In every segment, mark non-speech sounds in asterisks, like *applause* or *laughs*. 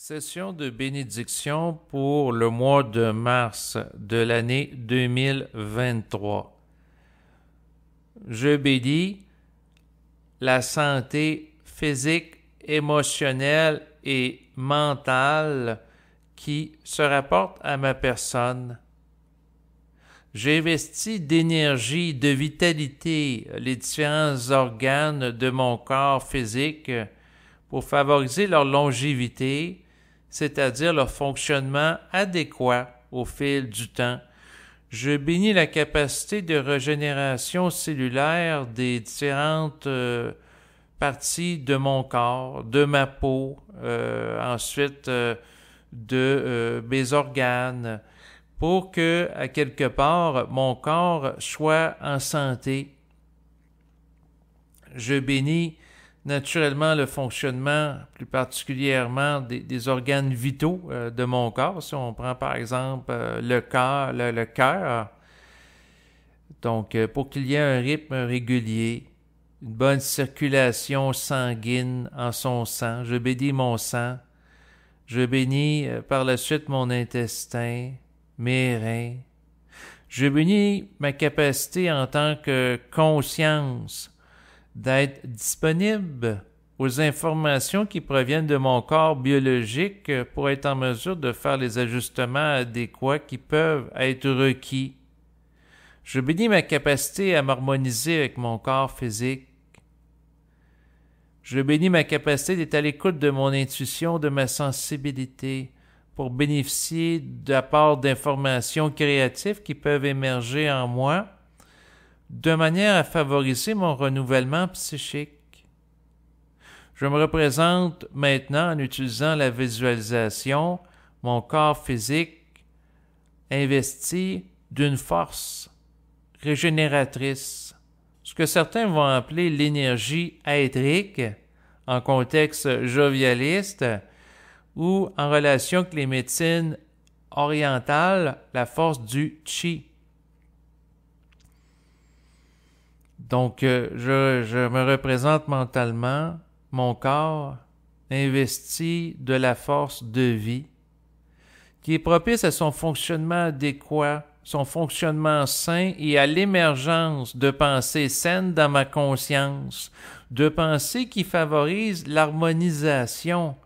Session de bénédiction pour le mois de mars de l'année 2023. Je bénis la santé physique, émotionnelle et mentale qui se rapporte à ma personne. J'investis d'énergie, de vitalité les différents organes de mon corps physique pour favoriser leur longévité, c'est-à-dire leur fonctionnement adéquat au fil du temps. Je bénis la capacité de régénération cellulaire des différentes euh, parties de mon corps, de ma peau, euh, ensuite euh, de mes organes, pour que, à quelque part, mon corps soit en santé. Je bénis naturellement le fonctionnement, plus particulièrement des, organes vitaux euh, de mon corps. Si on prend par exemple euh, le cœur, le, cœur. Donc, euh, pour qu'il y ait un rythme régulier, une bonne circulation sanguine en son sang, je bénis mon sang, je bénis par la suite mon intestin, mes reins. Je bénis ma capacité en tant que conscience d'être disponible aux informations qui proviennent de mon corps biologique pour être en mesure de faire les ajustements adéquats qui peuvent être requis. Je bénis ma capacité à m'harmoniser avec mon corps physique. Je bénis ma capacité d'être à l'écoute de mon intuition, de ma sensibilité, pour bénéficier d'apports d'informations créatives qui peuvent émerger en moi de manière à favoriser mon renouvellement psychique. Je me représente maintenant en utilisant la visualisation, mon corps physique investi d'une force régénératrice, ce que certains vont appeler l'énergie aétrique en contexte jovialiste ou en relation avec les médecines orientales, la force du chi. Donc, euh, je, me représente mentalement, mon corps investi de la force de vie qui est propice à son fonctionnement adéquat, son fonctionnement sain et à l'émergence de pensées saines dans ma conscience, de pensées qui favorisent l'harmonisation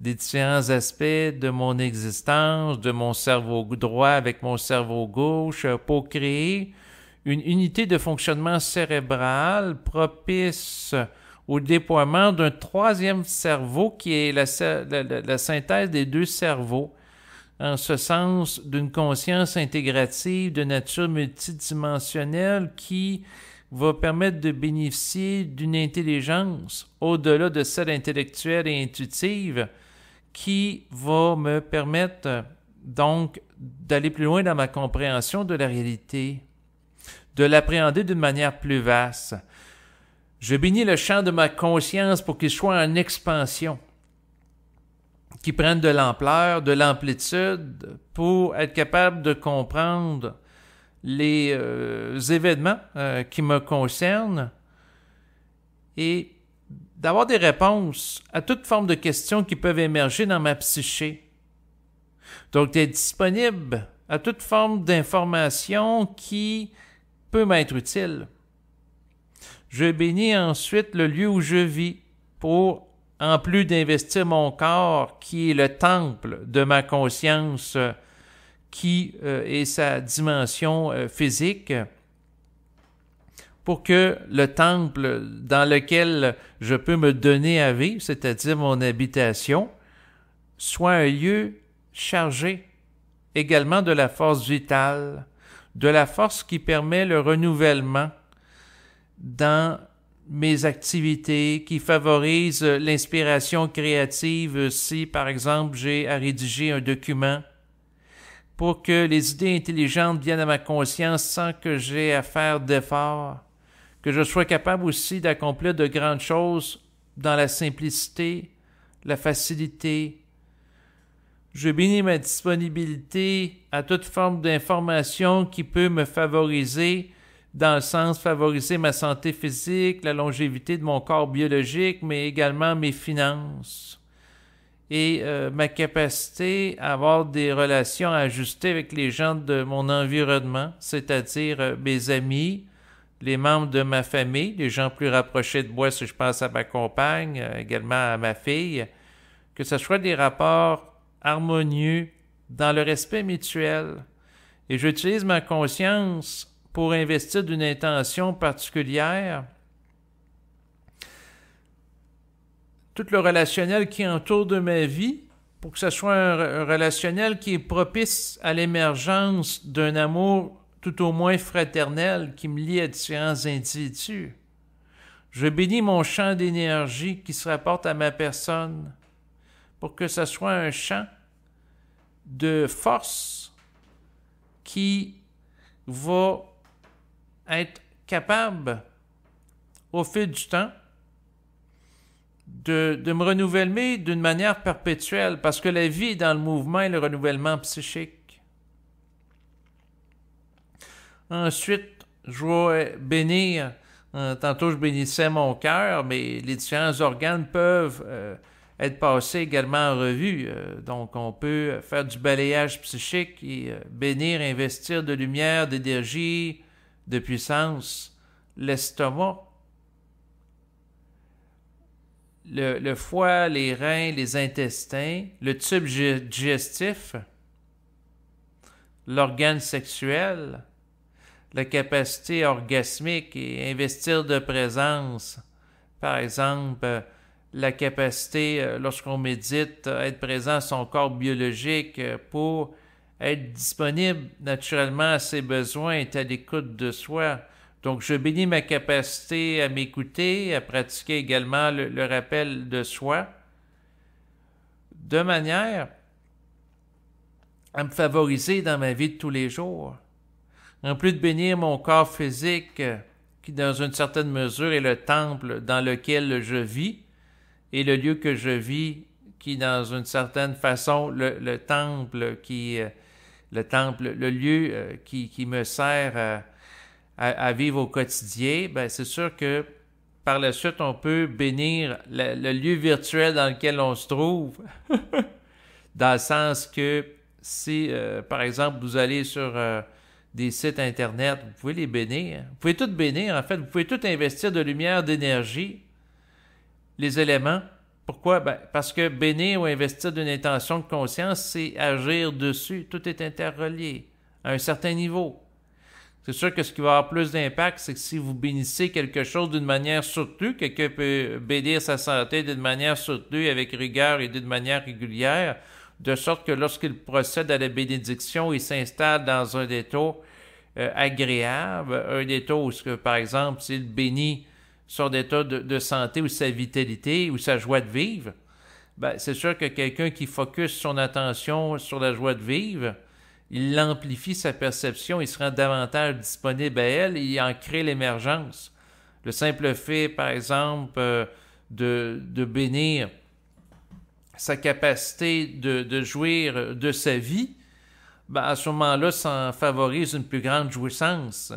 des différents aspects de mon existence, de mon cerveau droit avec mon cerveau gauche, pour créer une unité de fonctionnement cérébral propice au déploiement d'un troisième cerveau qui est la, synthèse des deux cerveaux, en ce sens d'une conscience intégrative de nature multidimensionnelle qui va permettre de bénéficier d'une intelligence au-delà de celle intellectuelle et intuitive qui va me permettre donc d'aller plus loin dans ma compréhension de la réalité de l'appréhender d'une manière plus vaste. Je bénis le champ de ma conscience pour qu'il soit en expansion, qu'il prenne de l'ampleur, de l'amplitude, pour être capable de comprendre les euh, événements euh, qui me concernent et d'avoir des réponses à toute forme de questions qui peuvent émerger dans ma psyché. Donc d'être disponible à toute forme d'informations qui peut m'être utile. Je bénis ensuite le lieu où je vis pour, en plus d'investir mon corps, qui est le temple de ma conscience, qui euh, est sa dimension euh, physique, pour que le temple dans lequel je peux me donner à vivre, c'est-à-dire mon habitation, soit un lieu chargé également de la force vitale, de la force qui permet le renouvellement dans mes activités, qui favorise l'inspiration créative si, par exemple, j'ai à rédiger un document, pour que les idées intelligentes viennent à ma conscience sans que j'ai à faire d'efforts, que je sois capable aussi d'accomplir de grandes choses dans la simplicité, la facilité, je bénis ma disponibilité à toute forme d'information qui peut me favoriser dans le sens favoriser ma santé physique, la longévité de mon corps biologique, mais également mes finances et euh, ma capacité à avoir des relations ajustées avec les gens de mon environnement, c'est-à-dire euh, mes amis, les membres de ma famille, les gens plus rapprochés de moi si je pense à ma compagne, euh, également à ma fille, que ce soit des rapports harmonieux, dans le respect mutuel, et j'utilise ma conscience pour investir d'une intention particulière, tout le relationnel qui entoure de ma vie, pour que ce soit un relationnel qui est propice à l'émergence d'un amour tout au moins fraternel qui me lie à différents individus. Je bénis mon champ d'énergie qui se rapporte à ma personne pour que ce soit un champ de force qui va être capable au fil du temps de, me renouveler d'une manière perpétuelle parce que la vie est dans le mouvement et le renouvellement psychique. Ensuite, je vais bénir, euh, tantôt je bénissais mon cœur, mais les différents organes peuvent... Euh, être passé également en revue. Euh, donc, on peut faire du balayage psychique et euh, bénir, investir de lumière, d'énergie, de puissance, l'estomac, le, le, foie, les reins, les intestins, le tube digestif, l'organe sexuel, la capacité orgasmique et investir de présence. Par exemple, euh, la capacité, euh, lorsqu'on médite, à être présent à son corps biologique euh, pour être disponible naturellement à ses besoins et à l'écoute de soi. Donc, je bénis ma capacité à m'écouter, à pratiquer également le, rappel de soi, de manière à me favoriser dans ma vie de tous les jours. En plus de bénir mon corps physique, euh, qui dans une certaine mesure est le temple dans lequel je vis, et le lieu que je vis, qui dans une certaine façon, le, temple qui, euh, le temple, le lieu euh, qui, qui, me sert à, vivre au quotidien, ben c'est sûr que par la suite, on peut bénir le, lieu virtuel dans lequel on se trouve, *laughs* dans le sens que si, euh, par exemple, vous allez sur des sites Internet, vous pouvez les bénir. Vous pouvez tout bénir, en fait. Vous pouvez tout investir de lumière, d'énergie les éléments. Pourquoi? Ben, parce que bénir ou investir d'une intention de conscience, c'est agir dessus. Tout est interrelié à un certain niveau. C'est sûr que ce qui va avoir plus d'impact, c'est que si vous bénissez quelque chose d'une manière surtout, quelqu'un peut bénir sa santé d'une manière surtout avec rigueur et d'une manière régulière, de sorte que lorsqu'il procède à la bénédiction, il s'installe dans un état euh, agréable, un état où, par exemple, s'il bénit son état de, santé ou sa vitalité ou sa joie de vivre, ben, c'est sûr que quelqu'un qui focus son attention sur la joie de vivre, il amplifie sa perception, il se rend davantage disponible à elle et il en crée l'émergence. Le simple fait, par exemple, euh, de, bénir sa capacité de, jouir de sa vie, ben, à ce moment-là, ça en favorise une plus grande jouissance.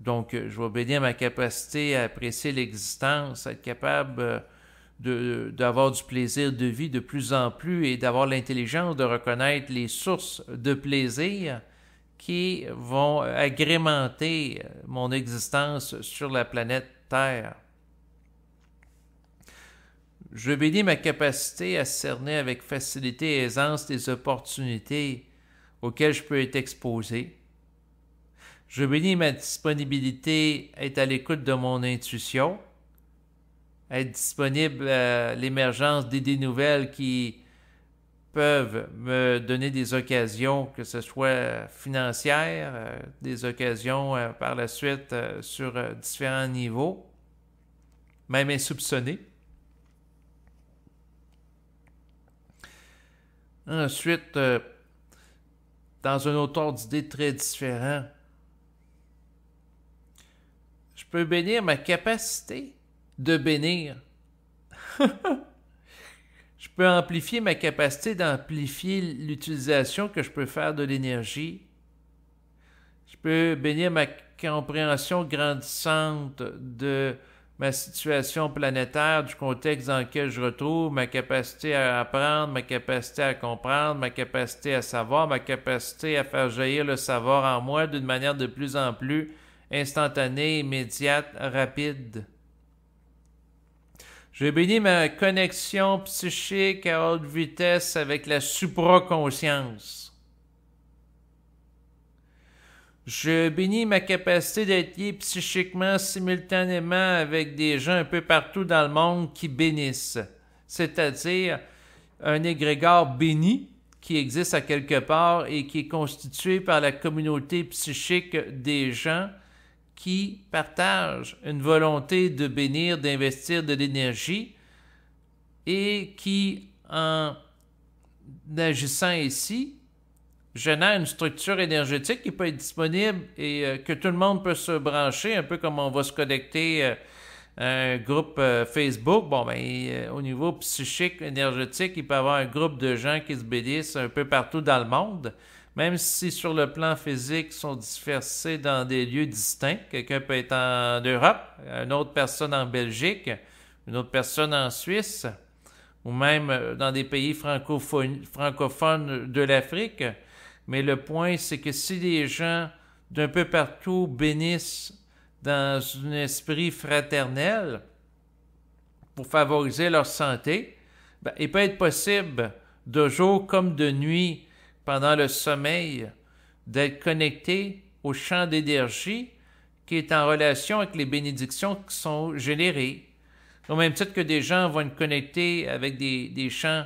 Donc, euh, je vais bénir ma capacité à apprécier l'existence, à être capable euh, d'avoir du plaisir de vie de plus en plus et d'avoir l'intelligence de reconnaître les sources de plaisir qui vont agrémenter euh, mon existence sur la planète Terre. Je bénis ma capacité à cerner avec facilité et aisance les opportunités auxquelles je peux être exposé, je bénis ma disponibilité, être à l'écoute de mon intuition, être disponible à l'émergence d'idées nouvelles qui peuvent me donner des occasions, que ce soit financières, euh, des occasions euh, par la suite euh, sur différents niveaux, même insoupçonnées. Ensuite, dans un autre ordre d'idées très différent, je peux bénir ma capacité de bénir. *laughs* je peux amplifier ma capacité d'amplifier l'utilisation que je peux faire de l'énergie. Je peux bénir ma compréhension grandissante de ma situation planétaire, du contexte dans lequel je retrouve, ma capacité à apprendre, ma capacité à comprendre, ma capacité à savoir, ma capacité à faire jaillir le savoir en moi d'une manière de plus en plus instantanée, immédiate, rapide. Je bénis ma connexion psychique à haute vitesse avec la supraconscience. Je bénis ma capacité d'être lié psychiquement simultanément avec des gens un peu partout dans le monde qui bénissent, c'est-à-dire un égrégore béni qui existe à quelque part et qui est constitué par la communauté psychique des gens qui partagent une volonté de bénir, d'investir de l'énergie et qui, en agissant ici, génère une structure énergétique qui peut être disponible et euh, que tout le monde peut se brancher, un peu comme on va se connecter euh, à un groupe euh, Facebook. Bon, ben, au niveau psychique, énergétique, il peut y avoir un groupe de gens qui se bénissent un peu partout dans le monde même si sur le plan physique sont dispersés dans des lieux distincts. Quelqu'un peut être en Europe, une autre personne en Belgique, une autre personne en Suisse, ou même euh, dans des pays francophones de l'Afrique. Mais le point, c'est que si les gens d'un peu partout bénissent dans un esprit fraternel pour favoriser leur santé, ben, il peut être possible, de jour comme de nuit, pendant le sommeil, d'être connecté au champ d'énergie qui est en relation avec les bénédictions qui sont générées. Au même titre que des gens vont être connectés avec des, champs,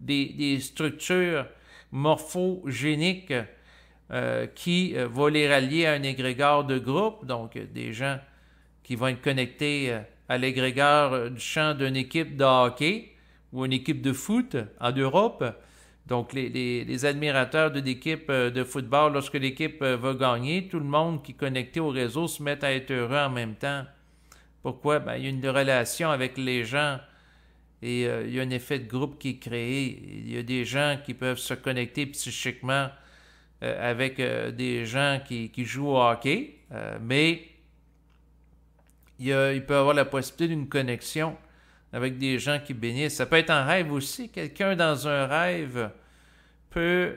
des, structures morphogéniques euh, qui euh, vont les rallier à un égrégore de groupe, donc des gens qui vont être connectés euh, à l'égrégore du champ d'une équipe de hockey ou une équipe de foot en Europe donc, les, admirateurs de l'équipe euh, de football, lorsque l'équipe euh, va gagner, tout le monde qui est connecté au réseau se met à être heureux en même temps. Pourquoi? Ben, il y a une relation avec les gens et euh, il y a un effet de groupe qui est créé. Il y a des gens qui peuvent se connecter psychiquement avec des gens qui, jouent au hockey, mais il, y il peut avoir la possibilité d'une connexion avec des gens qui bénissent. Ça peut être un rêve aussi. Quelqu'un dans un rêve peut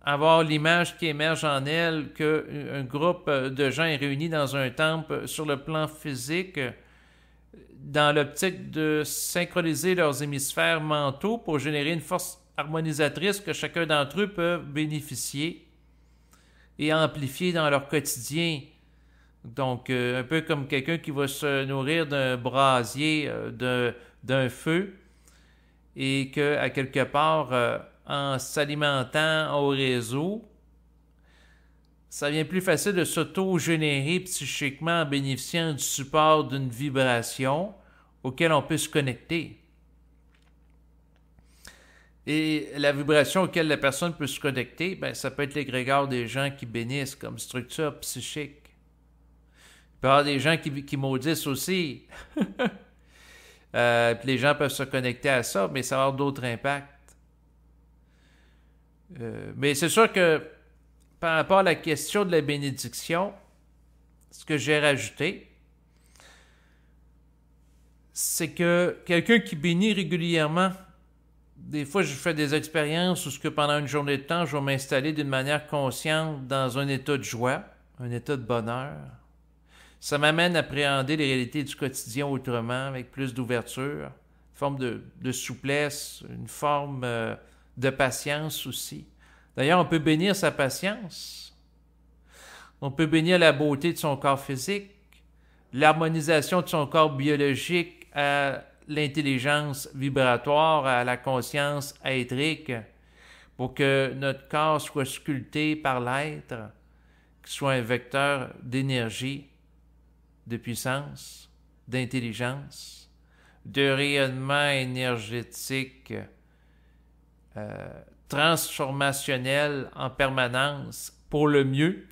avoir l'image qui émerge en elle qu'un groupe de gens est réuni dans un temple sur le plan physique dans l'optique de synchroniser leurs hémisphères mentaux pour générer une force harmonisatrice que chacun d'entre eux peut bénéficier et amplifier dans leur quotidien. Donc, euh, un peu comme quelqu'un qui va se nourrir d'un brasier, euh, d'un feu, et que, à quelque part, euh, en s'alimentant au réseau, ça devient plus facile de s'auto-générer psychiquement en bénéficiant du support d'une vibration auquel on peut se connecter. Et la vibration auquel la personne peut se connecter, ben, ça peut être l'égrégore des gens qui bénissent comme structure psychique. Il peut y avoir des gens qui, maudissent aussi. *laughs* Euh, les gens peuvent se connecter à ça, mais ça va avoir d'autres impacts. Euh, mais c'est sûr que par rapport à la question de la bénédiction, ce que j'ai rajouté, c'est que quelqu'un qui bénit régulièrement, des fois, je fais des expériences où ce que pendant une journée de temps, je vais m'installer d'une manière consciente dans un état de joie, un état de bonheur, ça m'amène à appréhender les réalités du quotidien autrement, avec plus d'ouverture, une forme de, souplesse, une forme euh, de patience aussi. D'ailleurs, on peut bénir sa patience. On peut bénir la beauté de son corps physique, l'harmonisation de son corps biologique à l'intelligence vibratoire, à la conscience aétrique, pour que notre corps soit sculpté par l'être, qu'il soit un vecteur d'énergie de puissance, d'intelligence, de rayonnement énergétique euh, transformationnel en permanence pour le mieux.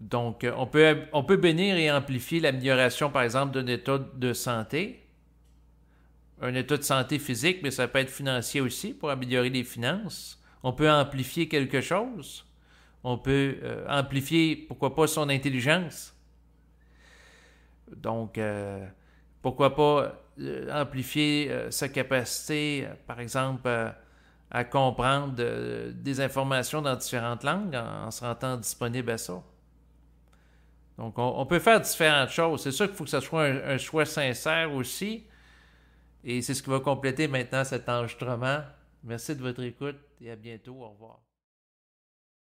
Donc, euh, on peut, on peut bénir et amplifier l'amélioration, par exemple, d'un état de santé, un état de santé physique, mais ça peut être financier aussi pour améliorer les finances. On peut amplifier quelque chose. On peut euh, amplifier, pourquoi pas, son intelligence donc, euh, pourquoi pas euh, amplifier euh, sa capacité, par exemple, à comprendre des informations dans différentes langues en, se rendant disponible à ça. Donc, on, peut faire différentes choses. C'est sûr qu'il faut que ce soit un choix sincère aussi. Et c'est ce qui va compléter maintenant cet enregistrement. Merci de votre écoute et à bientôt. Au revoir.